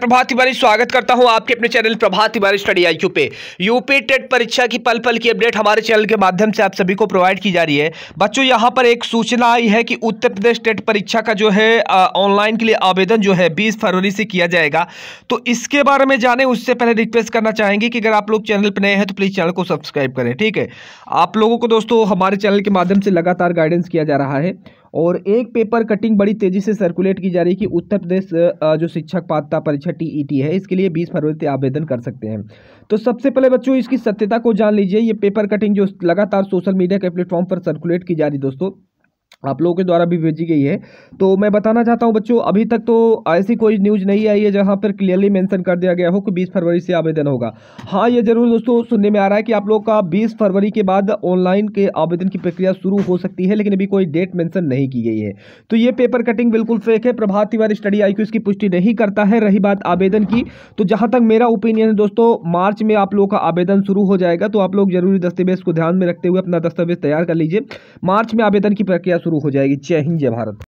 प्रभात तिवारी स्वागत करता हूं आपके अपने channel Prabhat Tiwari study I पे यूपी टेट परीक्षा की पल पल की अपडेट हमारे चैनल के माध्यम से आप सभी को प्रोवाइड की जा रही है बच्चों यहां पर एक सूचना आई है कि उत्तर प्रदेश टेट परीक्षा का जो है ऑनलाइन के लिए आवेदन जो है बीस फरवरी से किया जाएगा तो इसके बारे में जाने उससे पहले रिक्वेस्ट करना चाहेंगे कि अगर आप लोग चैनल पर नए हैं तो प्लीज़ चैनल को सब्सक्राइब करें ठीक है आप लोगों को दोस्तों हमारे चैनल के माध्यम से लगातार गाइडेंस किया जा रहा है और एक पेपर कटिंग बड़ी तेज़ी से सर्कुलेट की जा रही है कि उत्तर प्रदेश जो शिक्षक पात्रता परीक्षा टी e है इसके लिए बीस फरवरी से आवेदन कर सकते हैं तो सबसे पहले बच्चों इसकी सत्यता को जान लीजिए ये पेपर कटिंग जो लगातार सोशल मीडिया के प्लेटफॉर्म पर सर्कुलेट की जा रही दोस्तों आप लोगों के द्वारा भी भेजी गई है तो मैं बताना चाहता हूं बच्चों अभी तक तो ऐसी कोई न्यूज़ नहीं आई है जहां पर क्लियरली मेंशन कर दिया गया हो कि 20 फरवरी से आवेदन होगा हाँ ये जरूर दोस्तों सुनने में आ रहा है कि आप लोगों का 20 फरवरी के बाद ऑनलाइन के आवेदन की प्रक्रिया शुरू हो सकती है लेकिन अभी कोई डेट मैंसन नहीं की गई है तो ये पेपर कटिंग बिल्कुल फेक है प्रभात तिवारी स्टडी आई इसकी पुष्टि नहीं करता है रही बात आवेदन की तो जहाँ तक मेरा ओपिनियन है दोस्तों मार्च में आप लोगों का आवेदन शुरू हो जाएगा तो आप लोग जरूरी दस्तावेज को ध्यान में रखते हुए अपना दस्तावेज तैयार कर लीजिए मार्च में आवेदन की प्रक्रिया शुरू हो जाएगी जय हिंद जय भारत